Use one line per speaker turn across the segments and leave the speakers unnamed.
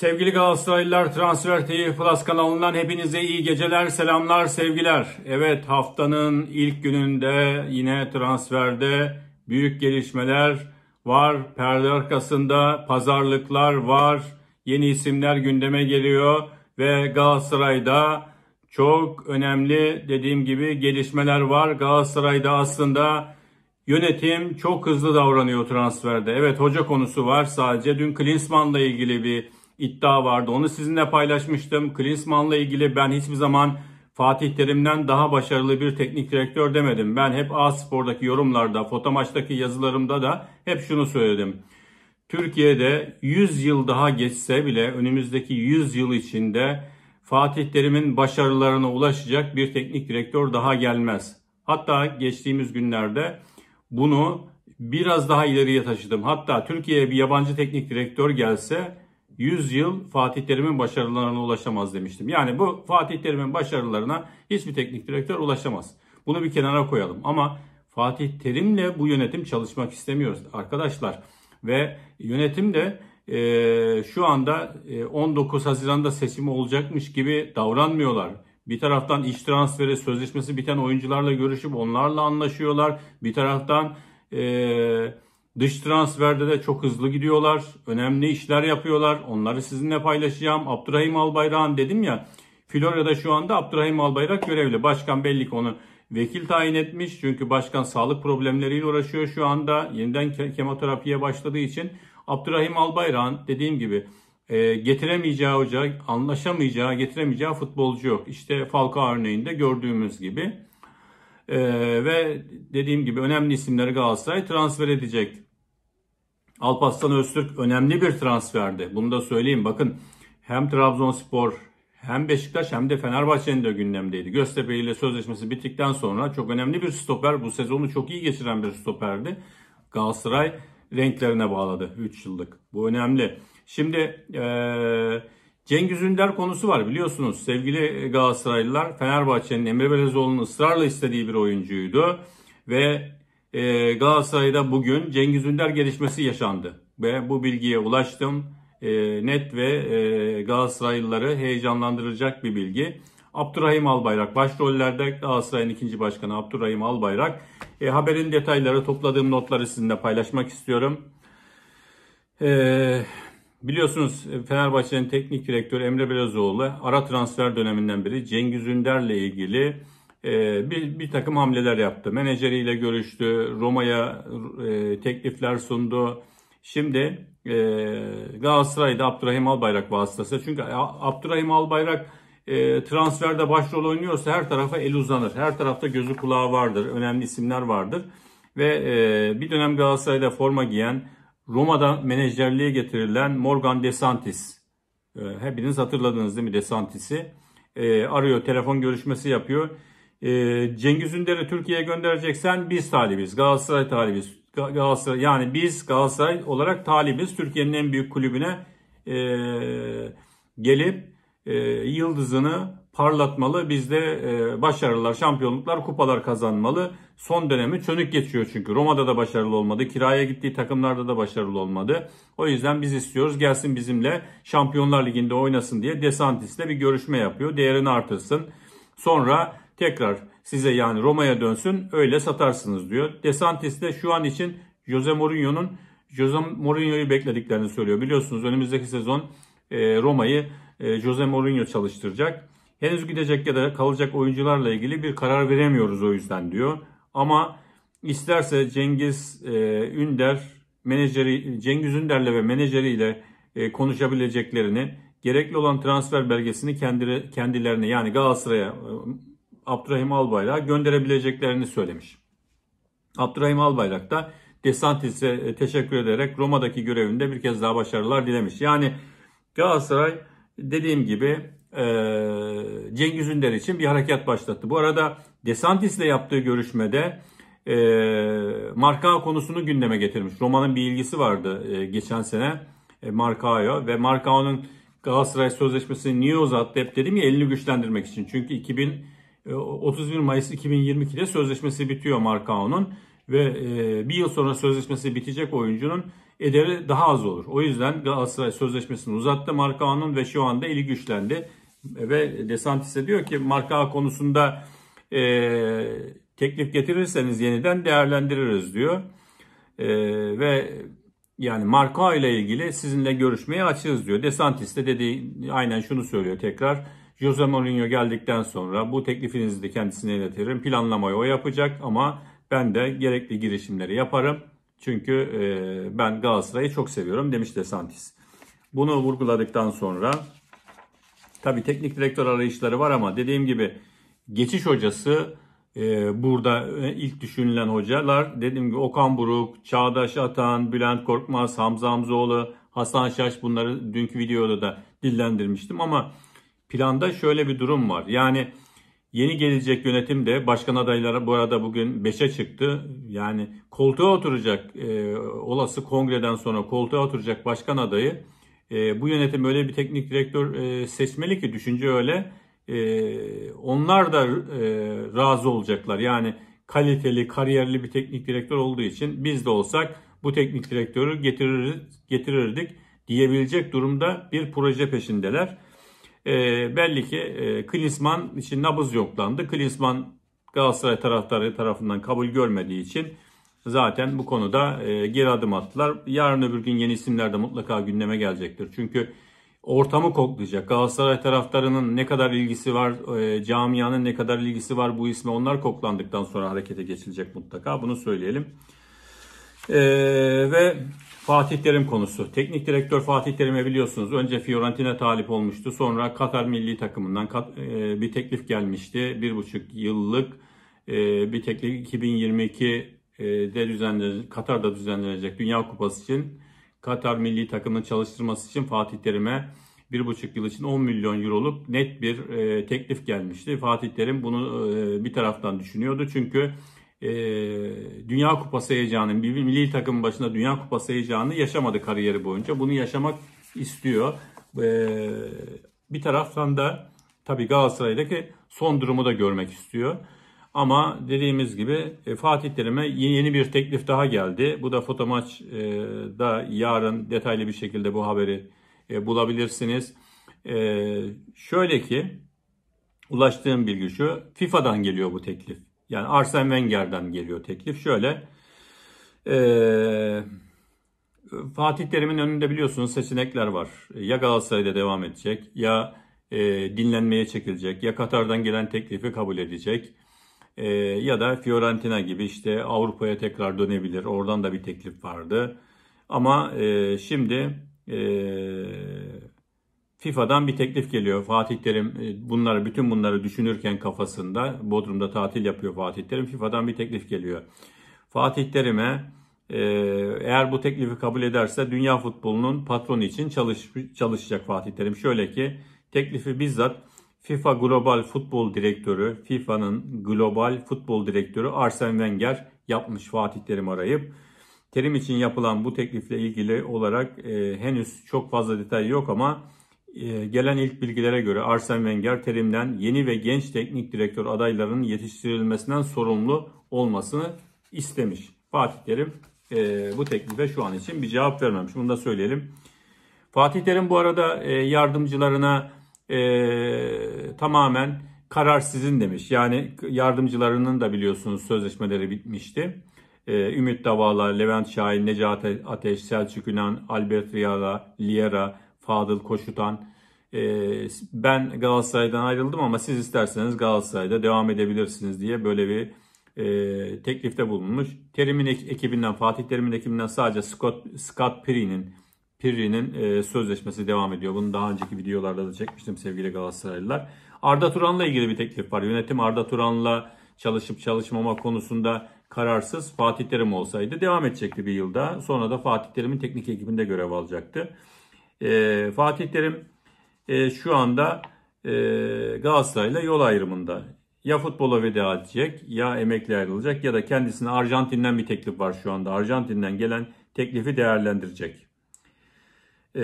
Sevgili Galatasaraylılar Transfer TV Plus kanalından hepinize iyi geceler, selamlar, sevgiler. Evet haftanın ilk gününde yine transferde büyük gelişmeler var. Perde arkasında pazarlıklar var. Yeni isimler gündeme geliyor ve Galatasaray'da çok önemli dediğim gibi gelişmeler var. Galatasaray'da aslında yönetim çok hızlı davranıyor transferde. Evet hoca konusu var sadece. Dün Klinsmann'la ilgili bir iddia vardı. Onu sizinle paylaşmıştım. Klinsmann'la ilgili ben hiçbir zaman Fatih Terim'den daha başarılı bir teknik direktör demedim. Ben hep A-Spor'daki yorumlarda, fotomaçtaki yazılarımda da hep şunu söyledim. Türkiye'de 100 yıl daha geçse bile önümüzdeki 100 yıl içinde Fatih Terim'in başarılarına ulaşacak bir teknik direktör daha gelmez. Hatta geçtiğimiz günlerde bunu biraz daha ileriye taşıdım. Hatta Türkiye'ye bir yabancı teknik direktör gelse 100 yıl Fatih Terim'in başarılarına ulaşamaz demiştim. Yani bu Fatih Terim'in başarılarına hiçbir teknik direktör ulaşamaz. Bunu bir kenara koyalım ama Fatih Terim'le bu yönetim çalışmak istemiyoruz arkadaşlar. Ve yönetim de e, şu anda e, 19 Haziran'da seçimi olacakmış gibi davranmıyorlar. Bir taraftan iş transferi sözleşmesi biten oyuncularla görüşüp onlarla anlaşıyorlar. Bir taraftan eee Dış transferde de çok hızlı gidiyorlar. Önemli işler yapıyorlar. Onları sizinle paylaşacağım. Abdurrahim Albayrak'ın dedim ya Florya'da şu anda Abdurrahim Albayrak görevli. Başkan belli ki onu vekil tayin etmiş. Çünkü başkan sağlık problemleriyle uğraşıyor şu anda. Yeniden kemoterapiye başladığı için Abdurrahim Albayrak'ın dediğim gibi e, getiremeyeceği hoca, anlaşamayacağı, getiremeyeceği futbolcu yok. İşte Falcao örneğinde gördüğümüz gibi. E, ve dediğim gibi önemli isimleri Galatasaray transfer edecek. Alparslan Öztürk önemli bir transferdi. Bunu da söyleyeyim. Bakın hem Trabzonspor hem Beşiktaş hem de Fenerbahçe'nin de gündemdeydi. Göztepe ile sözleşmesi bittikten sonra çok önemli bir stoper. Bu sezonu çok iyi geçiren bir stoperdi. Galatasaray renklerine bağladı 3 yıllık. Bu önemli. Şimdi ee, Cengiz Ünder konusu var biliyorsunuz. Sevgili Galatasaraylılar Fenerbahçe'nin Emre Belezoğlu'nun ısrarla istediği bir oyuncuydu. Ve ee, Galatasaray'da bugün Cengiz Ünder gelişmesi yaşandı. Ve bu bilgiye ulaştım. Ee, net ve e, Galatasaraylıları heyecanlandıracak bir bilgi. Abdurrahim Albayrak başrollerde Galatasaray'ın ikinci başkanı Abdurrahim Albayrak. E, haberin detayları topladığım notları sizinle paylaşmak istiyorum. E, biliyorsunuz Fenerbahçe'nin teknik direktörü Emre Belezoğlu ara transfer döneminden beri Cengiz Ünder'le ilgili ee, bir, bir takım hamleler yaptı. Menajeriyle görüştü, Roma'ya e, teklifler sundu. Şimdi e, Galatasaray'da Abdurrahim Albayrak vasıtası. Çünkü Abdurrahim Albayrak e, transferde başrol oynuyorsa her tarafa el uzanır. Her tarafta gözü kulağı vardır. Önemli isimler vardır. Ve e, bir dönem Galatasaray'da forma giyen, Roma'da menajerliğe getirilen Morgan DeSantis. E, hepiniz hatırladınız değil mi DeSantis'i? E, arıyor, telefon görüşmesi yapıyor e, Cengiz Ünder'i Türkiye'ye göndereceksen biz talibiz. Galatasaray talibiz. Galatasaray yani biz Galatasaray olarak talibiz. Türkiye'nin en büyük kulübüne e, gelip e, yıldızını parlatmalı. Bizde e, başarılar, şampiyonluklar, kupalar kazanmalı. Son dönemi çönük geçiyor çünkü. Roma'da da başarılı olmadı. Kiraya gittiği takımlarda da başarılı olmadı. O yüzden biz istiyoruz gelsin bizimle Şampiyonlar Ligi'nde oynasın diye Desantis'le bir görüşme yapıyor. Değerini artırsın. Sonra tekrar size yani Roma'ya dönsün öyle satarsınız diyor. DeSantis de şu an için Jose Mourinho'nun Jose Mourinho'yu beklediklerini söylüyor. Biliyorsunuz önümüzdeki sezon e, Roma'yı e, Jose Mourinho çalıştıracak. Henüz gidecek ya da kalacak oyuncularla ilgili bir karar veremiyoruz o yüzden diyor. Ama isterse Cengiz e, Ünder menajeri Cengiz Ünder'le ve menajeriyle konuşabileceklerini gerekli olan transfer belgesini kendileri kendilerine yani Galatasaray'a Abdurrahim Albayrak'a gönderebileceklerini söylemiş. Abdurrahim Albayrak da Desantis'e e, teşekkür ederek Roma'daki görevinde bir kez daha başarılar dilemiş. Yani Galatasaray dediğim gibi e, Cengiz Ünder için bir harekat başlattı. Bu arada Desantis'le yaptığı görüşmede e, Marka konusunu gündeme getirmiş. Roma'nın bir ilgisi vardı e, geçen sene Markaya ve Marka'nın Galatasaray sözleşmesini niye uzattı hep dedim ya elini güçlendirmek için. Çünkü 2000 31 e, Mayıs 2022'de sözleşmesi bitiyor Markao'nun ve e, bir yıl sonra sözleşmesi bitecek oyuncunun ederi daha az olur. O yüzden Galatasaray sözleşmesini uzattı Markao'nun ve şu anda eli güçlendi. Ve Desantis de diyor ki Markao konusunda e, teklif getirirseniz yeniden değerlendiririz diyor. E, ve yani Markao ile ilgili sizinle görüşmeye açığız diyor. Desantis de dedi, aynen şunu söylüyor tekrar Jose Mourinho geldikten sonra bu teklifinizi de kendisine iletirim. Planlamayı o yapacak ama ben de gerekli girişimleri yaparım. Çünkü e, ben Galatasaray'ı çok seviyorum demiş De Santis. Bunu vurguladıktan sonra tabii teknik direktör arayışları var ama dediğim gibi geçiş hocası e, burada e, ilk düşünülen hocalar dediğim gibi Okan Buruk, Çağdaş Atan, Bülent Korkmaz, Hamza Hamzoğlu, Hasan Şaş bunları dünkü videoda da dillendirmiştim ama planda şöyle bir durum var. Yani yeni gelecek yönetim de başkan adayları bu arada bugün 5'e çıktı. Yani koltuğa oturacak e, olası kongreden sonra koltuğa oturacak başkan adayı e, bu yönetim öyle bir teknik direktör e, seçmeli ki düşünce öyle. E, onlar da e, razı olacaklar. Yani kaliteli, kariyerli bir teknik direktör olduğu için biz de olsak bu teknik direktörü getirir, getirirdik diyebilecek durumda bir proje peşindeler. E, belli ki e, Klinsmann için nabız yoklandı. Klinsmann Galatasaray taraftarı tarafından kabul görmediği için zaten bu konuda e, geri adım attılar. Yarın öbür gün yeni isimler de mutlaka gündeme gelecektir. Çünkü ortamı koklayacak. Galatasaray taraftarının ne kadar ilgisi var, e, camianın ne kadar ilgisi var bu isme onlar koklandıktan sonra harekete geçilecek mutlaka. Bunu söyleyelim. E, ve Fatih Terim konusu. Teknik direktör Fatih Terim'e biliyorsunuz önce Fiorentina talip olmuştu. Sonra Katar milli takımından e, bir teklif gelmişti. bir buçuk yıllık e, bir teklif 2022'de e, düzenlenecek, Katar'da düzenlenecek Dünya Kupası için Katar milli takımını çalıştırması için Fatih Terim'e bir buçuk yıl için 10 milyon euroluk net bir teklif gelmişti. Fatih Terim bunu bir taraftan düşünüyordu. Çünkü e, Dünya Kupası heyecanı, bir milli takımın başında Dünya Kupası heyecanı yaşamadı kariyeri boyunca. Bunu yaşamak istiyor. E, bir taraftan da tabii Galatasaray'daki son durumu da görmek istiyor. Ama dediğimiz gibi e, Fatih Terim'e yeni bir teklif daha geldi. Bu da Foto e, da yarın detaylı bir şekilde bu haberi e, bulabilirsiniz. E, şöyle ki ulaştığım bilgi şu FIFA'dan geliyor bu teklif. Yani Arsene Wenger'den geliyor teklif. Şöyle ee, Fatih Terim'in önünde biliyorsunuz seçenekler var. Ya Galatasaray'da devam edecek ya e, dinlenmeye çekilecek ya Katar'dan gelen teklifi kabul edecek e, ya da Fiorentina gibi işte Avrupa'ya tekrar dönebilir. Oradan da bir teklif vardı. Ama e, şimdi e, FIFA'dan bir teklif geliyor. Fatih Terim e, bunları bütün bunları düşünürken kafasında Bodrum'da tatil yapıyor Fatih Terim. FIFA'dan bir teklif geliyor. Fatih Terim'e e, eğer bu teklifi kabul ederse dünya futbolunun patronu için çalış, çalışacak Fatih Terim. Şöyle ki teklifi bizzat FIFA Global Futbol Direktörü, FIFA'nın Global Futbol Direktörü Arsene Wenger yapmış Fatih Terim arayıp. Terim için yapılan bu teklifle ilgili olarak e, henüz çok fazla detay yok ama ee, gelen ilk bilgilere göre Arsene Wenger terimden yeni ve genç teknik direktör adaylarının yetiştirilmesinden sorumlu olmasını istemiş. Fatih Terim e, bu teklife şu an için bir cevap vermemiş. Bunu da söyleyelim. Fatih Terim bu arada e, yardımcılarına e, tamamen karar sizin demiş. Yani yardımcılarının da biliyorsunuz sözleşmeleri bitmişti. E, Ümit Davala, Levent Şahin, Necati Ateş, Selçuk Ünan, Albert Riala, Liera, Fadıl Koçutan, ee, Ben Galatasaray'dan ayrıldım ama siz isterseniz Galatasaray'da devam edebilirsiniz diye böyle bir e, teklifte bulunmuş. Terim'in ekibinden, Fatih Terim'in ekibinden sadece Scott, Scott Pirri'nin Pirri'nin e, sözleşmesi devam ediyor. Bunu daha önceki videolarda da çekmiştim sevgili Galatasaraylılar. Arda Turan'la ilgili bir teklif var. Yönetim Arda Turan'la çalışıp çalışmama konusunda kararsız. Fatih Terim olsaydı devam edecekti bir yılda. Sonra da Fatih Terim'in teknik ekibinde görev alacaktı. E, Fatih Terim e, şu anda e, Galatasaray'la yol ayrımında. Ya futbola veda edecek ya emekli ayrılacak ya da kendisine Arjantin'den bir teklif var şu anda. Arjantin'den gelen teklifi değerlendirecek. Ee,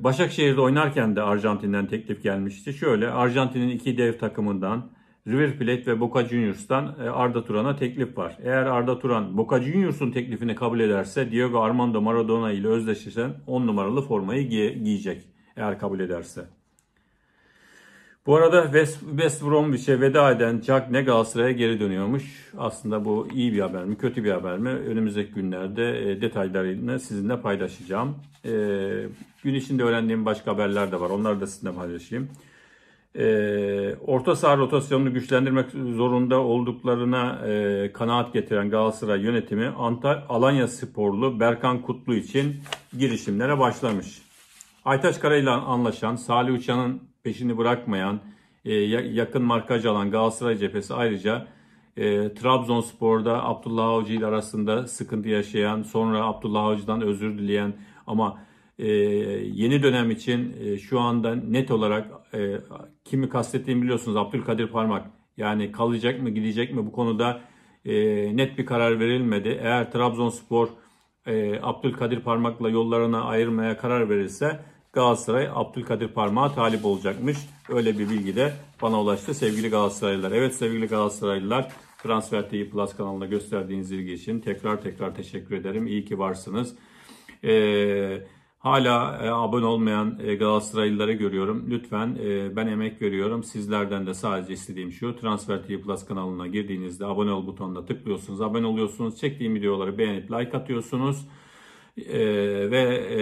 Başakşehir'de oynarken de Arjantin'den teklif gelmişti. Şöyle Arjantin'in iki dev takımından River Plate ve Boca Juniors'tan e, Arda Turan'a teklif var. Eğer Arda Turan Boca Juniors'un teklifini kabul ederse Diego Armando Maradona ile özdeşleşen 10 numaralı formayı giy- giyecek eğer kabul ederse. Bu arada West, West Bromwich'e veda eden Jack ne Galatasaray'a geri dönüyormuş. Aslında bu iyi bir haber mi, kötü bir haber mi? Önümüzdeki günlerde e, detaylarını sizinle paylaşacağım. Ee, gün içinde öğrendiğim başka haberler de var. Onları da sizinle paylaşayım e, orta saha rotasyonunu güçlendirmek zorunda olduklarına e, kanaat getiren Galatasaray yönetimi Antal Alanya sporlu Berkan Kutlu için girişimlere başlamış. Aytaç Kara ile anlaşan, Salih Uçan'ın peşini bırakmayan, e, yakın markaj alan Galatasaray cephesi ayrıca e, Trabzonspor'da Abdullah Avcı ile arasında sıkıntı yaşayan, sonra Abdullah Avcı'dan özür dileyen ama e, yeni dönem için e, şu anda net olarak e, kimi kastettiğimi biliyorsunuz Abdülkadir Parmak. Yani kalacak mı gidecek mi bu konuda e, net bir karar verilmedi. Eğer Trabzonspor e, Abdülkadir Parmak'la yollarına ayırmaya karar verirse Galatasaray Abdülkadir Parmak'a talip olacakmış. Öyle bir bilgi de bana ulaştı sevgili Galatasaraylılar. Evet sevgili Galatasaraylılar Transfer TV Plus kanalına gösterdiğiniz ilgi için tekrar tekrar teşekkür ederim. İyi ki varsınız. Eee Hala e, abone olmayan e, Galatasaraylıları görüyorum. Lütfen e, ben emek veriyorum. Sizlerden de sadece istediğim şu Transfer TV Plus kanalına girdiğinizde abone ol butonuna tıklıyorsunuz. Abone oluyorsunuz. Çektiğim videoları beğenip like atıyorsunuz. E, ve e,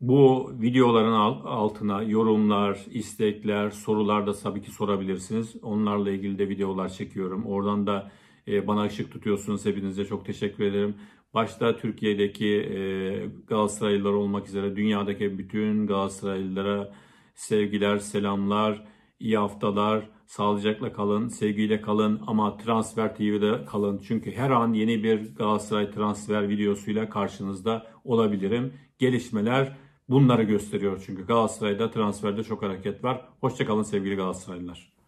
bu videoların altına yorumlar, istekler, sorular da tabii ki sorabilirsiniz. Onlarla ilgili de videolar çekiyorum. Oradan da e, bana ışık tutuyorsunuz. Hepinize çok teşekkür ederim. Başta Türkiye'deki e, Galatasaraylılar olmak üzere dünyadaki bütün Galatasaraylılara sevgiler, selamlar, iyi haftalar, sağlıcakla kalın, sevgiyle kalın ama Transfer TV'de kalın. Çünkü her an yeni bir Galatasaray transfer videosuyla karşınızda olabilirim. Gelişmeler bunları gösteriyor çünkü Galatasaray'da transferde çok hareket var. Hoşçakalın sevgili Galatasaraylılar.